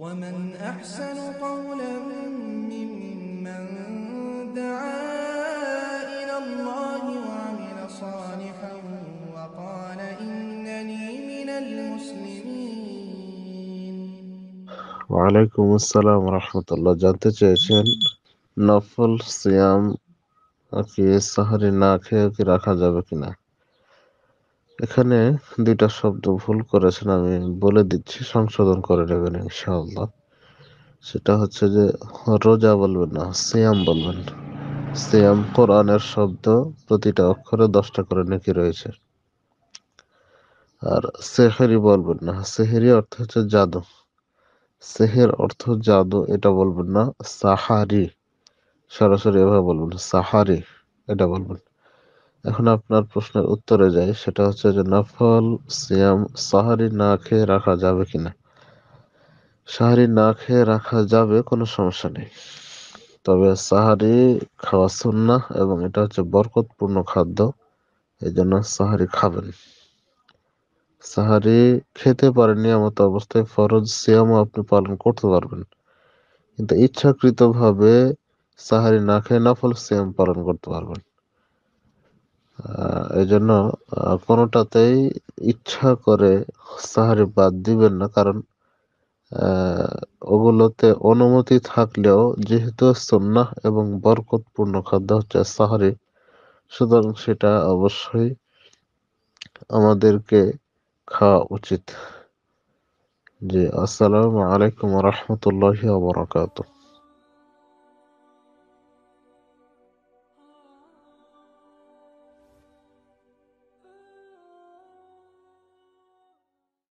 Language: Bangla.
ومن أحسن قولا ممن دعا إلى الله وعمل صالحا وقال إنني من المسلمين وعليكم السلام ورحمة الله جانت جيشن نفل صيام কি সাহারি ناكي খেয়ে راكا রাখা যাবে এখানে দুইটা শব্দ ভুল করেছেন আমি বলে দিচ্ছি সংশোধন করে নেবেন ইনশাআল্লাহ সেটা হচ্ছে যে রোজা বলবেন না সিয়াম বলবেন সিয়াম কোরআনের শব্দ প্রতিটা অক্ষরে দশটা করে নাকি রয়েছে আর সেহেরি বলবেন না সেহেরি অর্থ হচ্ছে জাদু সেহের অর্থ জাদু এটা বলবেন না সাহারি সরাসরি এভাবে বলবেন সাহারি এটা বলবেন এখন আপনার প্রশ্নের উত্তরে যাই সেটা হচ্ছে যে নফল সিয়াম সাহারি না খেয়ে রাখা যাবে কিনা সাহারি না খেয়ে রাখা যাবে কোনো সমস্যা নেই তবে সাহারি খাওয়া সুন্না এবং এটা হচ্ছে বরকতপূর্ণ খাদ্য এই জন্য সাহারি খাবেন সাহারি খেতে পারেন নিয়মিত অবস্থায় ফরজ সিয়ামও আপনি পালন করতে পারবেন কিন্তু ইচ্ছাকৃতভাবে সাহারি না খেয়ে নফল সিয়াম পালন করতে পারবেন এই জন্য কোনোটাতেই ইচ্ছা করে সাহারি বাদ দিবেন না কারণ ওগুলোতে অনুমতি থাকলেও যেহেতু সন্ন্যাহ এবং বরকতপূর্ণ খাদ্য হচ্ছে সাহারি সুতরাং সেটা অবশ্যই আমাদেরকে খাওয়া উচিত জি আসসালামু আলাইকুম রহমতুল্লাহ বরাকাতুহ